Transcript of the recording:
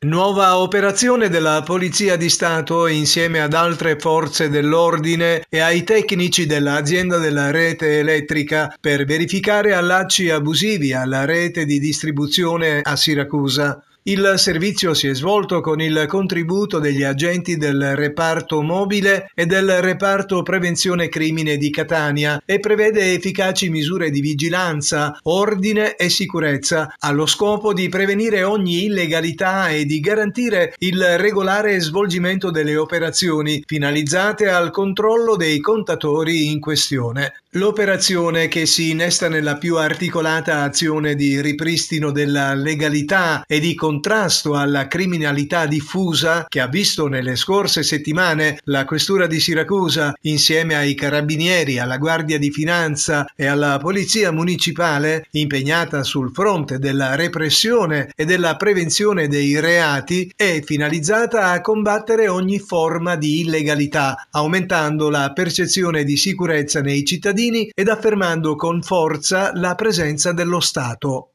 Nuova operazione della Polizia di Stato insieme ad altre forze dell'ordine e ai tecnici dell'azienda della rete elettrica per verificare allacci abusivi alla rete di distribuzione a Siracusa. Il servizio si è svolto con il contributo degli agenti del reparto mobile e del reparto prevenzione crimine di Catania e prevede efficaci misure di vigilanza, ordine e sicurezza allo scopo di prevenire ogni illegalità e di garantire il regolare svolgimento delle operazioni finalizzate al controllo dei contatori in questione. L'operazione che si innesta nella più articolata azione di ripristino della legalità e di controllo contrasto alla criminalità diffusa che ha visto nelle scorse settimane la Questura di Siracusa insieme ai carabinieri, alla Guardia di Finanza e alla Polizia Municipale impegnata sul fronte della repressione e della prevenzione dei reati è finalizzata a combattere ogni forma di illegalità, aumentando la percezione di sicurezza nei cittadini ed affermando con forza la presenza dello Stato.